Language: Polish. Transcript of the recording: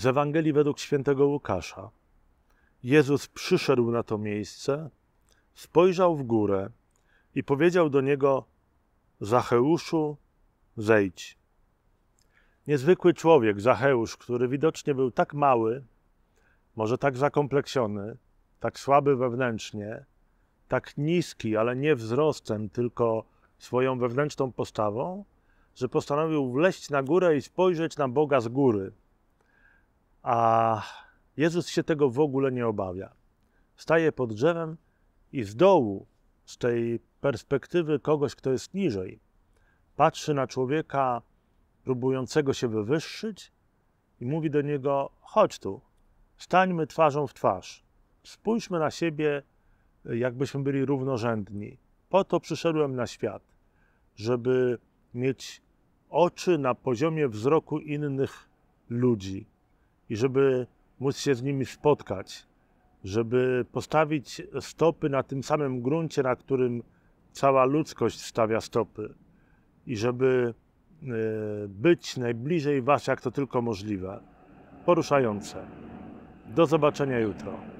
Z Ewangelii według świętego Łukasza. Jezus przyszedł na to miejsce, spojrzał w górę i powiedział do niego: Zacheuszu, zejdź. Niezwykły człowiek, Zacheusz, który widocznie był tak mały, może tak zakompleksiony, tak słaby wewnętrznie, tak niski, ale nie wzrostem, tylko swoją wewnętrzną postawą, że postanowił wleść na górę i spojrzeć na Boga z góry. A Jezus się tego w ogóle nie obawia. Staje pod drzewem i z dołu, z tej perspektywy kogoś, kto jest niżej, patrzy na człowieka próbującego się wywyższyć i mówi do niego: chodź tu, stańmy twarzą w twarz, spójrzmy na siebie, jakbyśmy byli równorzędni. Po to przyszedłem na świat, żeby mieć oczy na poziomie wzroku innych ludzi, i żeby móc się z nimi spotkać, żeby postawić stopy na tym samym gruncie, na którym cała ludzkość stawia stopy i żeby e, być najbliżej Was, jak to tylko możliwe. Poruszające. Do zobaczenia jutro.